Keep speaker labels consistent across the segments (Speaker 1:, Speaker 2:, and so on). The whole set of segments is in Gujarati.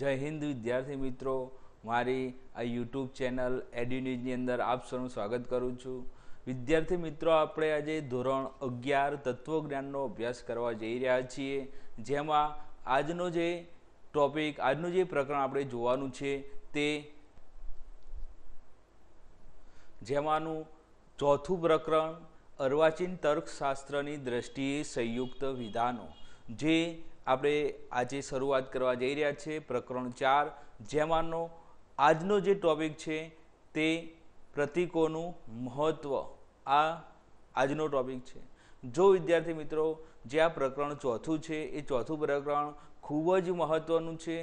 Speaker 1: જય હિન્દ વિદ્યાર્થી મિત્રો મારી આ યુટ્યુબ ચેનલ એડી ન્યૂઝની અંદર આપ સૌનું સ્વાગત કરું છું વિદ્યાર્થી મિત્રો આપણે આજે ધોરણ અગિયાર તત્વજ્ઞાનનો અભ્યાસ કરવા જઈ રહ્યા છીએ જેમાં આજનો જે ટોપિક આજનું જે પ્રકરણ આપણે જોવાનું છે તે જેમાંનું ચોથું પ્રકરણ અર્વાચીન તર્કશાસ્ત્રની દ્રષ્ટિએ સંયુક્ત વિધાનો જે આપણે આજે શરૂઆત કરવા જઈ રહ્યા છે પ્રકરણ ચાર જેમાંનો આજનો જે ટોપિક છે તે પ્રતીકોનું મહત્ત્વ આ આજનો ટોપિક છે જો વિદ્યાર્થી મિત્રો જે આ પ્રકરણ ચોથું છે એ ચોથું પ્રકરણ ખૂબ જ મહત્ત્વનું છે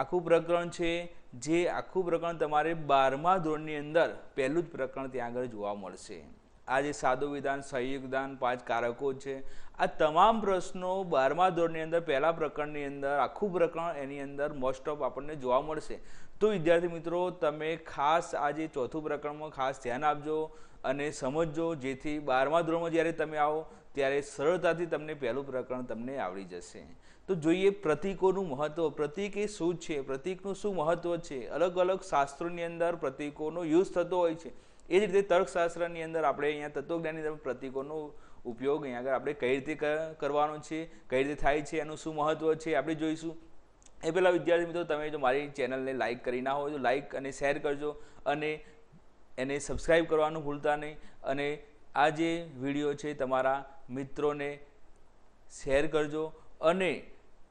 Speaker 1: આખું પ્રકરણ છે જે આખું પ્રકરણ તમારે બારમા ધોરણની અંદર પહેલું જ પ્રકરણ ત્યાં આગળ જોવા મળશે આ જે સાદું વિધાન સહયોગદાન પાંચ કારકો છે આ તમામ પ્રશ્નો બારમા ધોરણની અંદર પહેલા પ્રકરણની અંદર આખું પ્રકરણ એની અંદર મોસ્ટ ઓફ આપણને જોવા મળશે તો વિદ્યાર્થી મિત્રો તમે ખાસ આ જે ચોથું પ્રકરણમાં ખાસ ધ્યાન આપજો અને સમજજો જેથી બારમા ધોરણમાં જ્યારે તમે આવો ત્યારે સરળતાથી તમને પહેલું પ્રકરણ તમને આવડી જશે તો જોઈએ પ્રતીકોનું મહત્વ પ્રતિક એ શું છે પ્રતિકનું શું મહત્વ છે અલગ અલગ શાસ્ત્રોની અંદર પ્રતિકોનો યુઝ થતો હોય છે એ જ રીતે તર્કશાસ્ત્રની અંદર આપણે અહીંયા તત્વજ્ઞાનની અંદર પ્રતિકોનો ઉપયોગ અહીંયા આગળ આપણે કઈ રીતે કરવાનો છે કઈ રીતે થાય છે એનું શું મહત્ત્વ છે આપણે જોઈશું એ પહેલાં વિદ્યાર્થી મિત્રો તમે જો મારી ચેનલને લાઇક કરી ના હોય તો લાઇક અને શેર કરજો અને એને સબસ્ક્રાઈબ કરવાનું ભૂલતા નહીં અને આ જે વિડીયો છે તમારા મિત્રોને શેર કરજો અને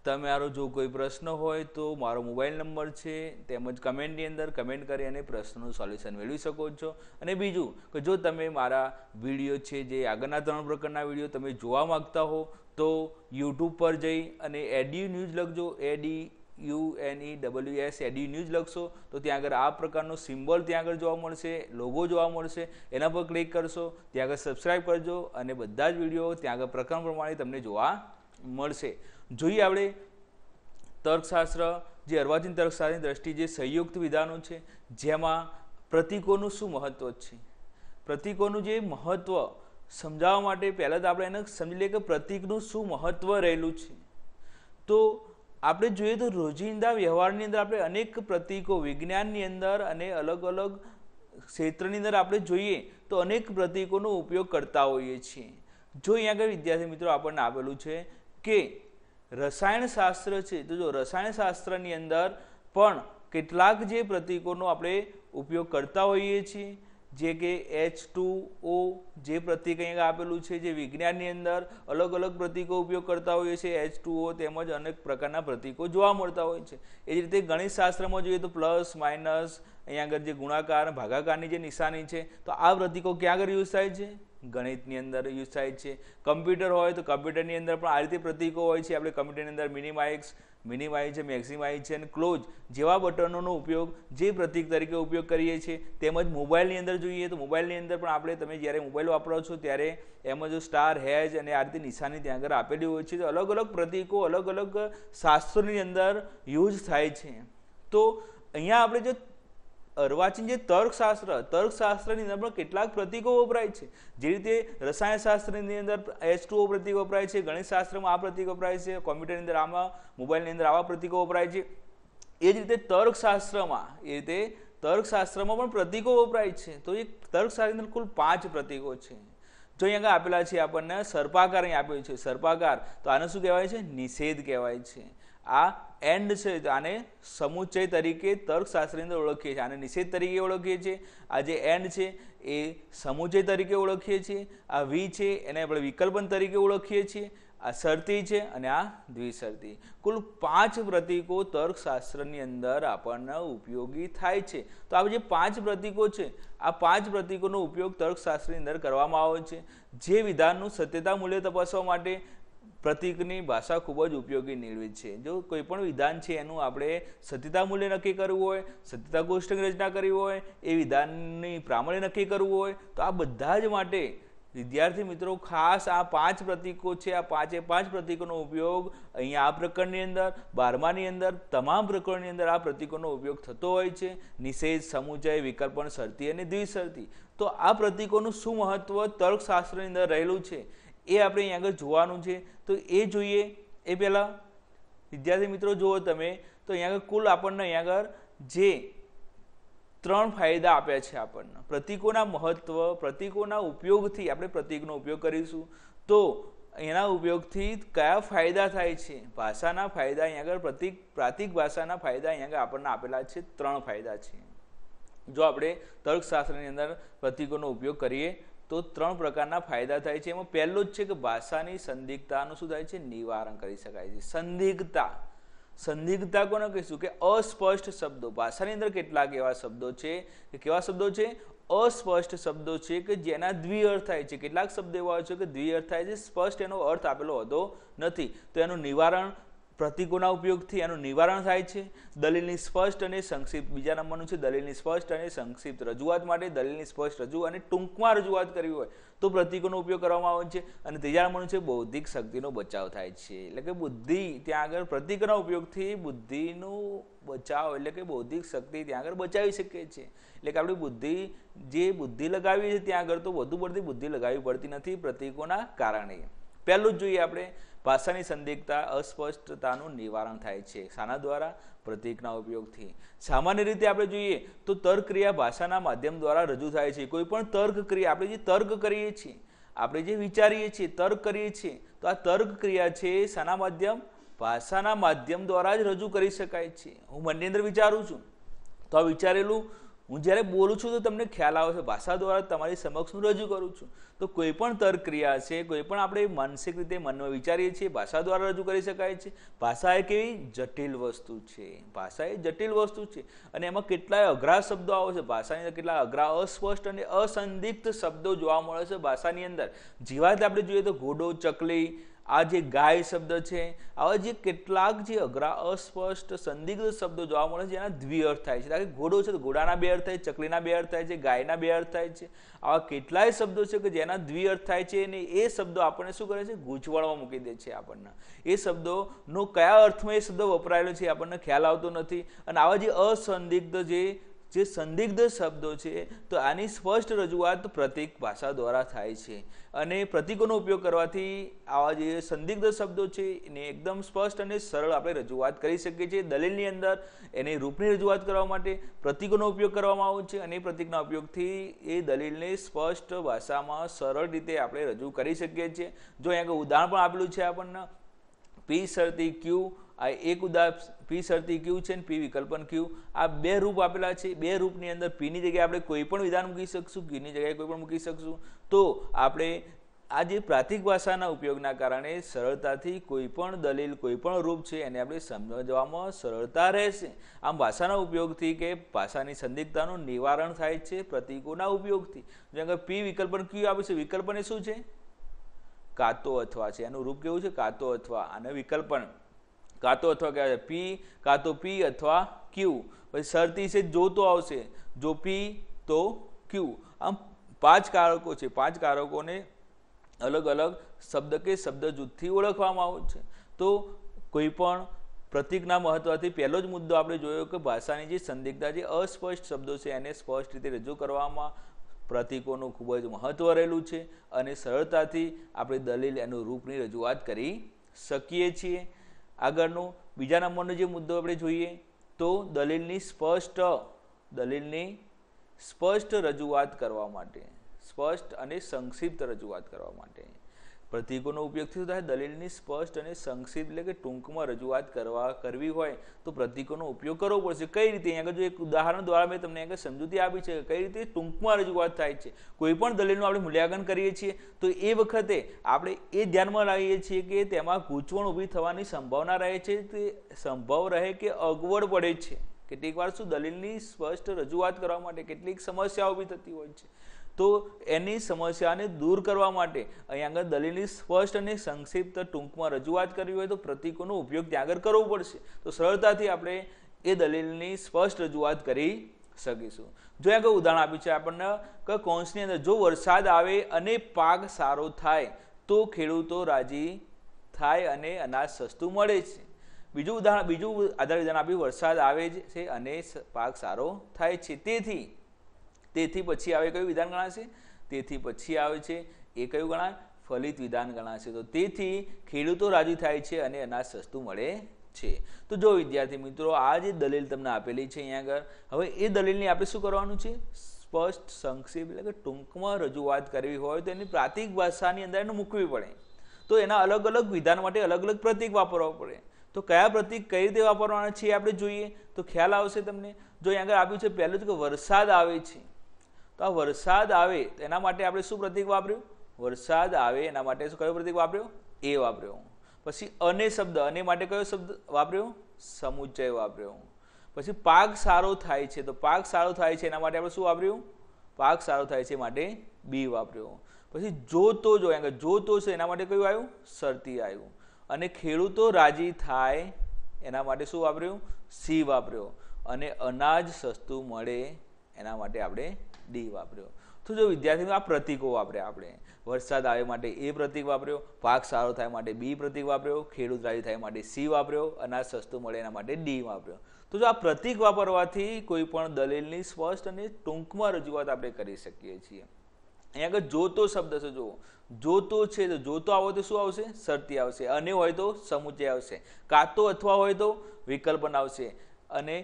Speaker 1: તમારો જો કોઈ પ્રશ્ન હોય તો મારો મોબાઈલ નંબર છે તેમજ કમેન્ટની અંદર કમેન્ટ કરી અને પ્રશ્નનું સોલ્યુશન મેળવી શકો છો અને બીજું કે જો તમે મારા વિડીયો છે જે આગળના ત્રણ પ્રકારના વિડીયો તમે જોવા માગતા હો તો યુટ્યુબ પર જઈ અને એડી ન્યૂઝ લખજો AD U N E W S AD news લખશો તો ત્યાં આગળ આ પ્રકારનો સિમ્બોલ ત્યાં આગળ જોવા મળશે લોગો જોવા મળશે એના પર ક્લિક કરશો ત્યાં આગળ સબસ્ક્રાઈબ કરજો અને બધા જ વિડીયો ત્યાં આગળ પ્રકરણ પ્રમાણે તમને જોવા મળશે જોઈએ આપણે તર્કશાસ્ત્ર જે અર્વાચીન તર્કશાસ્ત્રની દ્રષ્ટિ જે સંયુક્ત વિધાનો છે જેમાં પ્રતીકોનું શું મહત્વ છે પ્રતિકોનું જે મહત્વ સમજાવવા માટે પહેલાં તો આપણે એને સમજી લઈએ કે પ્રતિકનું શું મહત્વ રહેલું છે તો આપણે જોઈએ તો રોજિંદા વ્યવહારની અંદર આપણે અનેક પ્રતિકો વિજ્ઞાનની અંદર અને અલગ અલગ ક્ષેત્રની અંદર આપણે જોઈએ તો અનેક પ્રતિકોનો ઉપયોગ કરતા હોઈએ છીએ જો અહીંયા આગળ વિદ્યાર્થી મિત્રો આપણને આપેલું છે કે રસાયણશાસ્ત્ર છે તો જો રસાયણશાસ્ત્રની અંદર પણ કેટલાક જે પ્રતિકોનો આપણે ઉપયોગ કરતા હોઈએ છીએ જે કે એચ ટુ ઓ જે પ્રતિક અહીંયા આપેલું છે જે વિજ્ઞાનની અંદર અલગ અલગ પ્રતિકો ઉપયોગ કરતા હોઈએ છીએ એચ ટુ ઓ તેમજ અનેક પ્રકારના પ્રતિકો જોવા મળતા હોય છે એ જ રીતે ગણિતશાસ્ત્રમાં જોઈએ તો પ્લસ માઇનસ અહીંયા આગળ જે ગુણાકાર ભાગાકારની જે નિશાની છે તો આ પ્રતિકો ક્યાં આગળ યુઝ થાય છે ગણિતની અંદર યુઝ થાય છે કમ્પ્યુટર હોય તો કમ્પ્યુટરની અંદર પણ આ રીતે પ્રતીકો હોય છે આપણે કમ્પ્યુટરની અંદર મિનિમાઇક્સ મિનિમાઇઝ છે મેક્સિમાઇઝ છે અને ક્લોઝ જેવા બટનોનો ઉપયોગ જે પ્રતિક તરીકે ઉપયોગ કરીએ છીએ તેમજ મોબાઈલની અંદર જોઈએ તો મોબાઈલની અંદર પણ આપણે તમે જ્યારે મોબાઈલ વાપરો છો ત્યારે એમાં જો સ્ટાર હેજ અને આ રીતે નિશાની ત્યાં આગળ આપેલી હોય છે તો અલગ અલગ પ્રતીકો અલગ અલગ શાસ્ત્રોની અંદર યુઝ થાય છે તો અહીંયા આપણે જો અર્વાચીન જે તર્કશાસ્ત્ર તર્કશાસ્ત્રની અંદર પણ કેટલાક પ્રતીકો વપરાય છે જે રીતે રસાયણશાસ્ત્રની અંદર એચ ટુ પ્રતીક વપરાય છે ગણિતશાસ્ત્રમાં આ પ્રતીક વપરાય છે કોમ્પ્યુટરની અંદર આમાં મોબાઈલની અંદર આવા પ્રતીકો વપરાય છે એ જ રીતે તર્કશાસ્ત્રમાં એ રીતે તર્કશાસ્ત્રમાં પણ પ્રતીકો વપરાય છે તો એ તર્કશાસ્ત્રની અંદર કુલ પાંચ પ્રતીકો છે જો અહીંયા આપેલા છે આપણને સર્પાકાર અહીં આપ્યો છે સર્પાકાર તો આને શું કહેવાય છે નિષેધ કહેવાય છે આ એન્ડ છે આને સમુચ્ચય તરીકે તર્કશાસ્ત્રની અંદર ઓળખીએ છીએ આને નિષેધ તરીકે ઓળખીએ છીએ આ જે એન્ડ છે એ સમુચ્ચય તરીકે ઓળખીએ છીએ આ વી છે એને આપણે વિકલ્પન તરીકે ઓળખીએ છીએ આ શરતી છે અને આ દ્વિશરતી કુલ પાંચ પ્રતિકો તર્કશાસ્ત્રની અંદર આપણને ઉપયોગી થાય છે તો આ જે પાંચ પ્રતીકો છે આ પાંચ પ્રતિકોનો ઉપયોગ તર્કશાસ્ત્રની અંદર કરવામાં આવે છે જે વિધાનનું સત્યતા મૂલ્ય તપાસવા માટે પ્રતીકની ભાષા ખૂબ જ ઉપયોગી નીડવી છે જો કોઈ પણ વિધાન છે એનું આપણે સતીતા મૂલ્ય નક્કી કરવું હોય સતીતા ગોષ્ઠની રચના કરવી હોય એ વિધાનની પ્રામાણ્ય નક્કી કરવું હોય તો આ બધા જ માટે વિદ્યાર્થી મિત્રો ખાસ આ પાંચ પ્રતિકો છે આ પાંચે પાંચ પ્રતિકોનો ઉપયોગ અહીંયા આ પ્રકરણની અંદર બારમાની અંદર તમામ પ્રકરણની અંદર આ પ્રતિકોનો ઉપયોગ થતો હોય છે નિષેધ સમુચય વિકલ્પણ શરતી અને દ્વિસરતી તો આ પ્રતિકોનું શું મહત્વ તર્કશાસ્ત્રની અંદર રહેલું છે એ આપણે અહીં આગળ જોવાનું છે તો એ જોઈએ એ પહેલાં વિદ્યાર્થી મિત્રો જુઓ તમે તો અહીં આગળ કુલ આપણને અહીંયા આગળ જે ત્રણ ફાયદા આપ્યા છે આપણને પ્રતિકોના મહત્વ પ્રતિકોના ઉપયોગથી આપણે પ્રતીકનો ઉપયોગ કરીશું તો એના ઉપયોગથી કયા ફાયદા થાય છે ભાષાના ફાયદા અહીં આગળ પ્રતિક પ્રાતિક ભાષાના ફાયદા અહીંયા આગળ આપણને આપેલા છે ત્રણ ફાયદા છે જો આપણે તર્કશાસ્ત્રની અંદર પ્રતિકોનો ઉપયોગ કરીએ તો ત્રણ પ્રકારના ફાયદા થાય છે એમાં પહેલો જ છે કે ભાષાની સંદિગ્ધતાનું શું થાય છે નિવારણ કરી શકાય છે સંદિગ્ધતા સંદિગ્ધતા કોને કહીશું કે અસ્પષ્ટ શબ્દો ભાષાની અંદર કેટલાક એવા શબ્દો છે કે કેવા શબ્દો છે અસ્પષ્ટ શબ્દો છે કે જેના દ્વિઅર્થ થાય છે કેટલાક શબ્દ એવા છે કે દ્વિઅર્થ થાય છે સ્પષ્ટ એનો અર્થ આપેલો હોતો નથી તો એનું નિવારણ પ્રતિકોના ઉપયોગથી એનું નિવારણ થાય છે દલીલની સ્પષ્ટ અને સંક્ષિપ્ત બીજા નંબરનું છે દલીલની સ્પષ્ટ અને સંક્ષિપ્ત રજૂઆત માટે દલીલની સ્પષ્ટ રજૂ અને ટૂંકમાં રજૂઆત કરવી હોય તો પ્રતિકોનો ઉપયોગ કરવામાં આવે છે અને ત્રીજા નંબરનું છે બૌદ્ધિક શક્તિનો બચાવ થાય છે એટલે કે બુદ્ધિ ત્યાં આગળ પ્રતીકોના ઉપયોગથી બુદ્ધિનો બચાવ એટલે કે બૌદ્ધિક શક્તિ ત્યાં આગળ બચાવી શકીએ છીએ એટલે કે આપણી બુદ્ધિ જે બુદ્ધિ લગાવી છે ત્યાં આગળ તો વધુ પડતી બુદ્ધિ લગાવી પડતી નથી પ્રતિકોના કારણે પહેલું જ જોઈએ આપણે ભાષાની સંદિગ્ધતા અસ્પષ્ટતાનું નિવારણ થાય છે શાના દ્વારા પ્રતિકના ઉપયોગથી સામાન્ય રીતે આપણે જોઈએ તો તર્ક ક્રિયા ભાષાના માધ્યમ દ્વારા રજૂ થાય છે કોઈ પણ તર્ક ક્રિયા આપણે જે તર્ક કરીએ છીએ આપણે જે વિચારીએ છીએ તર્ક કરીએ છીએ તો આ તર્ક ક્રિયા છે શાના માધ્યમ ભાષાના માધ્યમ દ્વારા જ રજૂ કરી શકાય છે હું મનની અંદર વિચારું છું તો આ વિચારેલું હું જ્યારે બોલું છું તો તમને ખ્યાલ આવે છે ભાષા દ્વારા તમારી સમક્ષ હું રજૂ કરું છું તો કોઈ પણ તર્ક ક્રિયા છે કોઈ પણ આપણે માનસિક રીતે મનમાં વિચારીએ છીએ ભાષા દ્વારા રજૂ કરી શકાય છે ભાષા એ કેવી જટિલ વસ્તુ છે ભાષા એ જટિલ વસ્તુ છે અને એમાં કેટલાય અઘરા શબ્દો આવે છે ભાષાની અંદર કેટલા અઘરા અસ્પષ્ટ અને અસંદિગ્ધ શબ્દો જોવા મળે છે ભાષાની અંદર જીવાત આપણે જોઈએ તો ઘોડો ચકલી આ જે ગાય શબ્દ છે આવા જે કેટલાક જે અઘરા અસ્પષ્ટ સંદિગ્ધ શબ્દો જોવા મળે છે જેના દ્વિઅર્થ થાય છે કારણ કે ઘોડો છે તો ઘોડાના બે અર્થ થાય ચકલીના બે અર્થ થાય છે ગાયના બે અર્થ થાય છે આવા કેટલાય શબ્દો છે કે જેના દ્વિઅર્થ થાય છે અને એ શબ્દો આપણને શું કરે છે ગૂંચવાળમાં મૂકી દે છે આપણને એ શબ્દોનો કયા અર્થમાં એ શબ્દ વપરાયેલો છે આપણને ખ્યાલ આવતો નથી અને આવા જે અસંદિગ્ધ જે જે સંદિગ્ધ શબ્દો છે તો આની સ્પષ્ટ રજૂઆત પ્રતિક ભાષા દ્વારા થાય છે અને પ્રતિકોનો ઉપયોગ કરવાથી આવા જે સંદિગ્ધ શબ્દો છે એને એકદમ સ્પષ્ટ અને સરળ આપણે રજૂઆત કરી શકીએ છીએ દલીલની અંદર એની રૂપની રજૂઆત કરવા માટે પ્રતિકોનો ઉપયોગ કરવામાં આવે છે અને પ્રતીકના ઉપયોગથી એ દલીલને સ્પષ્ટ ભાષામાં સરળ રીતે આપણે રજૂ કરી શકીએ છીએ જો અહીંયા ઉદાહરણ પણ આપેલું છે આપણને પી સરતી ક્યુ આ એક ઉદાહરણ પી શરતી ક્યુ છે અને પી વિકલ્પન ક્યુ આ બે રૂપ આપેલા છે બે રૂપની અંદર પીની જગ્યાએ આપણે કોઈ પણ વિધાન મૂકી શકશું ક્યુની જગ્યાએ કોઈ પણ મૂકી શકશું તો આપણે આ જે પ્રાથમિક ભાષાના ઉપયોગના કારણે સરળતાથી કોઈ પણ દલીલ કોઈ પણ રૂપ છે એને આપણે સમજવામાં સરળતા રહેશે આમ ભાષાના ઉપયોગથી કે ભાષાની સંદિગ્ધતાનું નિવારણ થાય છે પ્રતિકોના ઉપયોગથી જેમ કે પી વિકલ્પન ક્યુ આપે છે વિકલ્પન એ શું છે કાતો અથવા છે એનું રૂપ કેવું છે કાતો અથવા અને વિકલ્પન કાં તો અથવા કહેવાય પી કાં તો પી અથવા ક્યુ પછી શરતી છે જોતો આવશે જો પી તો ક્યુ આમ પાંચ કારકો છે પાંચ કારકોને અલગ અલગ શબ્દ કે શબ્દ જૂથથી ઓળખવામાં આવે છે તો કોઈ પણ પ્રતિકના મહત્વથી પહેલો જ મુદ્દો આપણે જોયો કે ભાષાની જે સંદિગ્ધતા જે અસ્પષ્ટ શબ્દો છે એને સ્પષ્ટ રીતે રજૂ કરવામાં પ્રતિકોનું ખૂબ જ મહત્વ રહેલું છે અને સરળતાથી આપણે દલીલ એનું રૂપની રજૂઆત કરી શકીએ છીએ આગળનો બીજા નંબરનો જે મુદ્દો આપણે જોઈએ તો દલીલની સ્પષ્ટ દલીલની સ્પષ્ટ રજૂઆત કરવા માટે સ્પષ્ટ અને સંક્ષિપ્ત રજૂઆત કરવા માટે પ્રતિકોનો ઉપયોગથી શું થાય દલીલની સ્પષ્ટ અને સંક્ષિપ્ત એટલે કે ટૂંકમાં રજૂઆત કરવા કરવી હોય તો પ્રતીકોનો ઉપયોગ કરવો પડશે કઈ રીતે અહીંયા જો એક ઉદાહરણ દ્વારા મેં તમને આગળ સમજૂતી આપી છે કઈ રીતે ટૂંકમાં રજૂઆત થાય છે કોઈ પણ દલીલનું આપણે મૂલ્યાંકન કરીએ છીએ તો એ વખતે આપણે એ ધ્યાનમાં લાવીએ છીએ કે તેમાં ગૂંચવણ ઊભી થવાની સંભાવના રહે છે તે સંભવ રહે કે અગવડ પડે છે કેટલીક વાર શું દલીલની સ્પષ્ટ રજૂઆત કરવા માટે કેટલીક સમસ્યાઓ ઊભી થતી હોય છે તો એની સમસ્યાને દૂર કરવા માટે અહીંયા આગળ દલીલની સ્પષ્ટ અને સંક્ષિપ્ત ટૂંકમાં રજૂઆત કરવી હોય તો પ્રતિકોનો ઉપયોગ ત્યાં આગળ કરવો પડશે તો સરળતાથી આપણે એ દલીલની સ્પષ્ટ રજૂઆત કરી શકીશું જો આગળ ઉદાહરણ આપ્યું છે આપણને કે કૌંસની અંદર જો વરસાદ આવે અને પાક સારો થાય તો ખેડૂતો રાજી થાય અને અનાજ સસ્તું મળે છે બીજું ઉદાહરણ બીજું આધાર વિધાન આપ્યું વરસાદ આવે છે અને પાક સારો થાય છે તેથી તેથી પછી આવે કયું વિધાન ગણાશે તેથી પછી આવે છે એ કયું ગણાય ફલિત વિધાન ગણાશે તો તેથી ખેડૂતો રાજી થાય છે અને અનાજ સસ્તું મળે છે તો જો વિદ્યાર્થી મિત્રો આ જે દલીલ તમને આપેલી છે અહીંયા આગળ હવે એ દલીલની આપણે શું કરવાનું છે સ્પષ્ટ સંક્ષિપ્ત એટલે કે ટૂંકમાં રજૂઆત કરવી હોય તો એની પ્રાતિક ભાષાની અંદર એને મૂકવી પડે તો એના અલગ અલગ વિધાન માટે અલગ અલગ પ્રતિક વાપરવા પડે તો કયા પ્રતીક કઈ રીતે વાપરવાના છે આપણે જોઈએ તો ખ્યાલ આવશે તમને જો અહીંયા આગળ આપ્યું છે પહેલું તો કે વરસાદ આવે છે તો આ વરસાદ આવે એના માટે આપણે શું પ્રતીક વાપર્યું વરસાદ આવે એના માટે શું કયો પ્રતીક વાપર્યો એ વાપર્યો પછી અને શબ્દ અને માટે કયો શબ્દ વાપર્યો સમુચય વાપર્યો પછી પાક સારો થાય છે તો પાક સારો થાય છે એના માટે આપણે શું વાપર્યું પાક સારો થાય છે માટે બી વાપર્યો પછી જોતો જો અહીંયા જોતો છે એના માટે કયું આવ્યું શરતી આવ્યું અને ખેડૂતો રાજી થાય એના માટે શું વાપર્યું સી વાપર્યો અને અનાજ સસ્તું મળે એના માટે આપણે ડી વાપર્યો તો જો વિદ્યાર્થીઓ આ પ્રતિકો વાપર્યા આપણે વરસાદ આવે માટે એ પ્રતિક વાપર્યો પાક સારો થાય માટે બી પ્રતિક વાપર્યો ખેડૂત રાજી થાય માટે સી વાપર્યો અનાજ સસ્તું મળે એના માટે ડી વાપર્યો તો જો આ પ્રતિક વાપરવાથી કોઈ પણ દલીલની સ્પષ્ટ અને ટૂંકમાં રજૂઆત આપણે કરી શકીએ છીએ અહીંયા આગળ જોતો શબ્દ છે જુઓ જોતો છે તો જોતો આવો તો શું આવશે શરતી આવશે અને હોય તો સમુચય આવશે કાતો અથવા હોય તો વિકલ્પન આવશે અને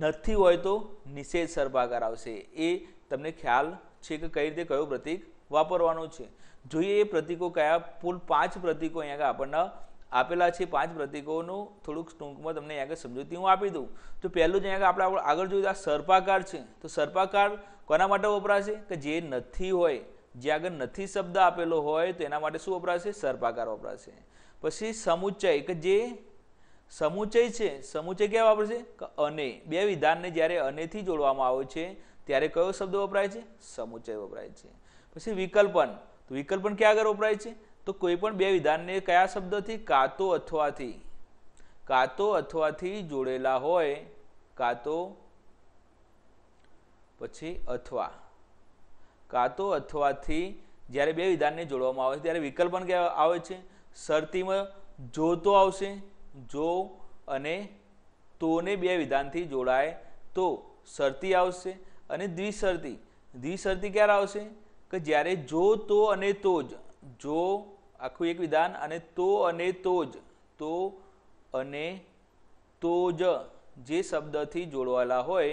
Speaker 1: નથી હોય તો નિષેધ સર્પાકાર આવશે એ તમને ખ્યાલ છે કે કઈ રીતે કયો પ્રતિક વાપરવાનો છે જોઈએ એ પ્રતીકો કયા કુલ પાંચ પ્રતિકો અહીંયા આપણને આપેલા છે પાંચ પ્રતિકોનું થોડુંક ટૂંકમાં તમને અહીંયા આગળ સમજૂતી હું આપી દઉં તો પહેલું જ અહીંયા આપણે આગળ જોયું આ સર્પાકાર છે તો સર્પાકાર કોના માટે વપરાશે કે જે નથી હોય જે આગળ નથી શબ્દ આપેલો હોય તો એના માટે શું વપરાશે સર્પાકાર વપરાશે પછી સમુચ્ચય કે જે સમુચય છે સમુચય ક્યાં વાપરે છે અને બે વિધાનને જ્યારે અનેથી જોડવામાં આવે છે ત્યારે કયો શબ્દ વપરાય છે સમુચય વપરાય છે પછી વિકલ્પન તો વિકલ્પન ક્યાં આગળ વપરાય છે તો કોઈ પણ બે વિધાનને કયા શબ્દથી કાતો અથવાથી કાતો અથવાથી જોડેલા હોય કાતો પછી અથવા કાતો અથવાથી જ્યારે બે વિધાનને જોડવામાં આવે છે ત્યારે વિકલ્પન ક્યાં આવે છે શરતીમાં જોતો આવશે જો અને તોને બે વિધાનથી જોડાય તો શરતી આવશે અને દ્વિશરતી દ્વિશરતી ક્યારે આવશે કે જ્યારે જો તો અને તો જ જો આખું એક વિધાન અને તો અને તો જ તો અને તો જ જે શબ્દથી જોડવાયેલા હોય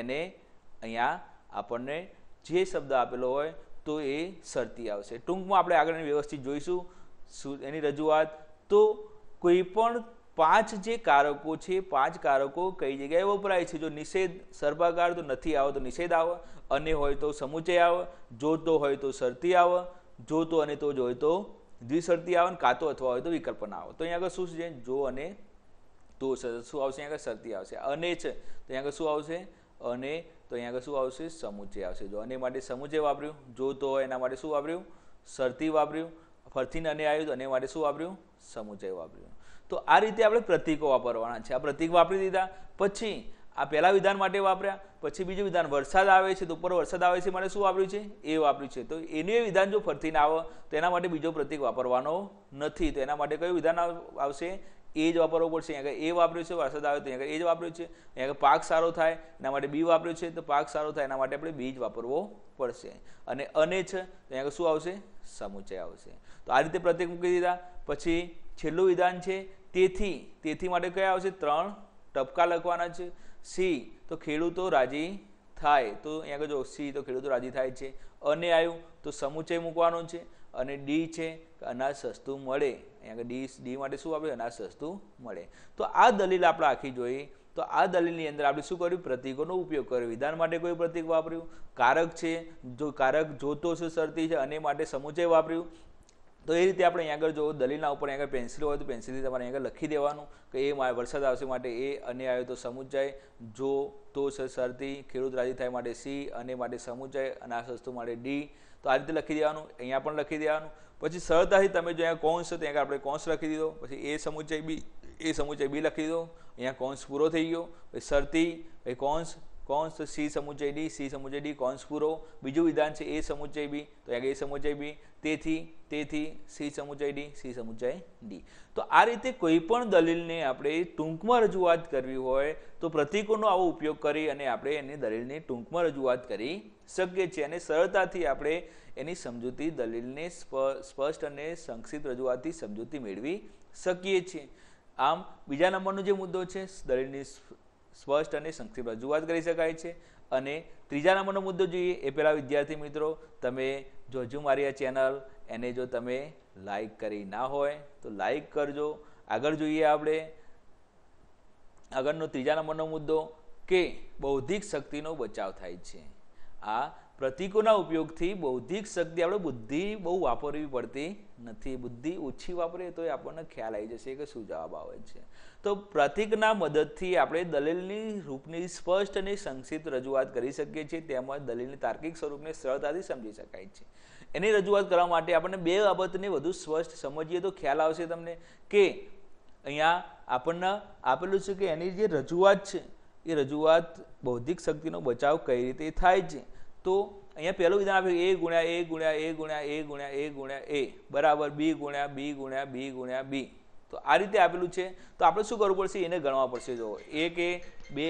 Speaker 1: એને અહીંયા આપણને જે શબ્દ આપેલો હોય તો એ શરતી આવશે ટૂંકમાં આપણે આગળની વ્યવસ્થિત જોઈશું એની રજૂઆત તો કોઈ પણ પાંચ જે કારકો છે પાંચ કારકો કઈ જગ્યાએ વપરાય છે જો નિષેધ સર્ભાગાર તો નથી આવે તો નિષેધ આવે અને હોય તો સમુચય આવે જોતો હોય તો શરતી આવે જોતો અને તો જોય તો દ્વિશરતી આવે ને કાતો અથવા હોય તો વિકલ્પ ના આવે તો અહીંયા આગળ શું છે જો અને તો શું આવશે અહીંયા શરતી આવશે અને છે તો અહીંયા આગળ શું આવશે અને તો અહીંયા આગળ શું આવશે સમુચય આવશે જો અને માટે સમુચય વાપર્યું જોતો તો એના માટે શું વાપર્યું શરતી વાપર્યું ફરથી અને આવ્યું તો અને માટે શું વાપર્યું સમુચય વાપર્યો તો આ રીતે આપણે પ્રતીકો વાપરવાના છે આ પ્રતિક વાપરી દીધા પછી આ પહેલા વિધાન માટે વાપર્યા પછી બીજું વિધાન વરસાદ આવે છે તો ઉપર વરસાદ આવે છે મારે શું વાપર્યું છે એ વાપર્યું છે તો એનું એ વિધાન જો ફરતીને આવે તો એના માટે બીજો પ્રતીક વાપરવાનો નથી તો એના માટે કયું વિધાન આવશે એ જ વાપરવો પડશે અહીંયા એ વાપર્યું છે વરસાદ આવે તો અહીંયા એ જ વાપર્યું છે અહીંયા પાક સારો થાય એના માટે બી વાપર્યું છે તો પાક સારો થાય એના માટે આપણે બી જ વાપરવો પડશે અને અને છે અહીંયા શું આવશે સમુચય આવશે તો આ રીતે પ્રત્યેક મૂકી દીધા પછી છેલ્લું વિધાન છે તેથી તેથી માટે કયા આવશે ત્રણ ટપકા લખવાના છે સી તો ખેડૂતો રાજી થાય તો અહીંયા આગળ જો સી તો ખેડૂતો રાજી થાય છે અને આવ્યું તો સમુચય મૂકવાનો છે અને ડી છે અનાજ સસ્તું મળે અહીંયા ડી ડી માટે શું આપણે અનાજ સસ્તું મળે તો આ દલીલ આપણે આખી જોઈ તો આ દલીલની અંદર આપણે શું કર્યું પ્રતિકોનો ઉપયોગ કર્યો વિધાન માટે કોઈ પ્રતીક વાપર્યું કારક છે જો કારક જોતો છે શરતી છે અને માટે સમુચય વાપર્યું તો એ રીતે આપણે અહીંયા આગળ જો દલીલના ઉપર આગળ પેન્સિલ હોય તો પેન્સિલથી તમારે આગળ લખી દેવાનું કે એ મારે વરસાદ આવશે માટે એ અને આવ્યો તો સમુચય જો તો છે શરતી ખેડૂત રાજી થાય માટે સી અને માટે સમુચય અને આ સસ્તું માટે ડી તો આ રીતે લખી દેવાનું અહીંયા પણ લખી દેવાનું પછી સરળતાથી તમે જો અહીંયા કૌંસ છે ત્યાં આપણે કોન્સ લખી દીધો પછી એ સમુચય બી એ સમુચય બી લખી દીધો અહીંયા કોન્સ પૂરો થઈ ગયો પછી શરતી પછી કૌંસ કૌંસ સી સમુચય ડી સી સમુચય ડી કૌંસ પૂરો બીજું વિધાન છે એ સમુચય બી તો એ સમુચય બી તેથી તેથી સી સમુચય ડી સી સમુચય ડી તો આ રીતે કોઈ પણ દલીલને આપણે ટૂંકમાં રજૂઆત કરવી હોય તો પ્રતીકોનો આવો ઉપયોગ કરી અને આપણે એની દલીલની ટૂંકમાં રજૂઆત કરી શક્ય છે અને સરળતાથી આપણે એની સમજૂતી દલીલને સ્પષ્ટ અને સંક્ષિપ્ત રજૂઆતથી સમજૂતી મેળવી શકીએ છીએ આમ બીજા નંબરનો જે મુદ્દો છે દલીલની સ્પષ્ટ અને સંક્ષિપ્ત રજૂઆત કરી શકાય છે અને ત્રીજા નંબરનો મુદ્દો જોઈએ એ પહેલાં વિદ્યાર્થી મિત્રો તમે જો હજુ મારી આ ચેનલ એને જો તમે લાઈક કરી ના હોય તો લાઈક કરજો આગળ જોઈએ આપણે આગળનો ત્રીજા નંબરનો મુદ્દો કે બૌદ્ધિક શક્તિનો બચાવ થાય છે આ પ્રતિકોના ઉપયોગથી બૌદ્ધિક શક્તિ આપણે બુદ્ધિ બહુ વાપરવી પડતી નથી બુદ્ધિ ઓછી વાપરીએ તો આપણને ખ્યાલ આવી જશે કે શું જવાબ આવે છે તો પ્રતિકના મદદથી આપણે દલીલની રૂપની સ્પષ્ટ અને સંક્ષિપ્ત રજૂઆત કરી શકીએ છીએ તેમજ દલીલની તાર્કિક સ્વરૂપને સરળતાથી સમજી શકાય છે એની રજૂઆત કરવા માટે આપણને બે બાબતને વધુ સ્પષ્ટ સમજીએ તો ખ્યાલ આવશે તમને કે અહીંયા આપણને આપેલું છે કે એની જે રજૂઆત છે એ રજૂઆત બૌદ્ધિક શક્તિનો બચાવ કઈ રીતે થાય છે તો અહીંયા પહેલું વિધાન આપ્યું એ ગુણ્યા એ ગુણ્યા એ ગુણ્યા એ ગુણ્યા એ ગુણ્યા એ બરાબર બી ગુણ્યા બી ગુણ્યા બી ગુણ્યા બી તો આ રીતે આપેલું છે તો આપણે શું કરવું પડશે એને ગણવા પડશે જો એક એ બે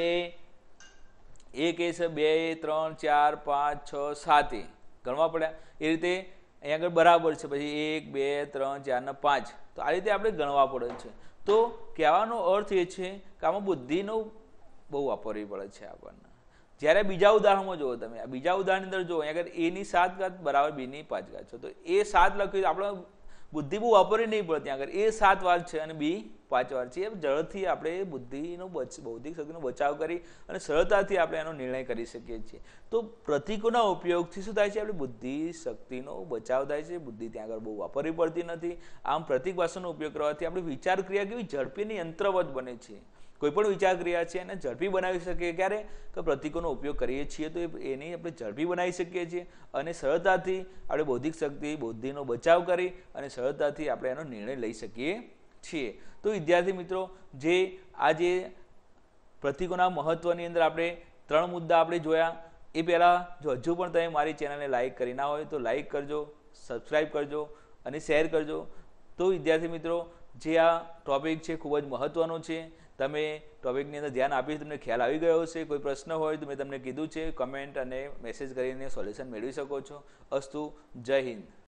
Speaker 1: એક એ છે બે ત્રણ ચાર પાંચ છ સાત એ ગણવા પડ્યા એ રીતે અહીંયા આગળ બરાબર છે પછી એક બે ત્રણ ચાર ને પાંચ તો આ રીતે આપણે ગણવા પડે છે તો કહેવાનો અર્થ એ છે કે આમાં બુદ્ધિનું બહુ વાપરવી પડે છે આપણને જ્યારે બીજા ઉદાહરણમાં જુઓ તમે આ બીજા ઉદાહરણની અંદર જુઓ આગળ એની સાત ઘાત બરાબર બીની પાંચ ગાત છે તો એ સાત લખ્યું આપણે બુદ્ધિ બહુ વાપરી નહીં પડતી આગળ એ સાત વાર છે અને બી પાંચ વાર છે એ જળથી આપણે બુદ્ધિનો બૌદ્ધિક શક્તિનો બચાવ કરી અને સરળતાથી આપણે એનો નિર્ણય કરી શકીએ છીએ તો પ્રતિકોના ઉપયોગથી શું થાય છે આપણી બુદ્ધિ શક્તિનો બચાવ થાય છે બુદ્ધિ ત્યાં આગળ બહુ વાપરવી પડતી નથી આમ પ્રતિક ભાષાનો ઉપયોગ કરવાથી આપણી વિચાર ક્રિયા કેવી ઝડપીની યંત્રવત બને છે કોઈ પણ વિચાર ક્રિયા છે એને ઝડપી બનાવી શકીએ ક્યારે તો પ્રતિકોનો ઉપયોગ કરીએ છીએ તો એની આપણે ઝડપી બનાવી શકીએ છીએ અને સરળતાથી આપણે બૌદ્ધિક શક્તિ બુદ્ધિનો બચાવ કરી અને સરળતાથી આપણે એનો નિર્ણય લઈ શકીએ છીએ તો વિદ્યાર્થી મિત્રો જે આ જે પ્રતિકોના મહત્ત્વની અંદર આપણે ત્રણ મુદ્દા આપણે જોયા એ પહેલાં જો હજુ પણ તમે મારી ચેનલને લાઇક કરી ના હોય તો લાઇક કરજો સબસ્ક્રાઈબ કરજો અને શેર કરજો તો વિદ્યાર્થી મિત્રો જે આ ટોપિક છે ખૂબ જ મહત્ત્વનો છે તમે ટોપિકની અંદર ધ્યાન આપીશ તમને ખ્યાલ આવી ગયો છે કોઈ પ્રશ્ન હોય તો મેં તમને કીધું છે કમેન્ટ અને મેસેજ કરીને સોલ્યુશન મેળવી શકો છો અસ્તુ જય હિન્દ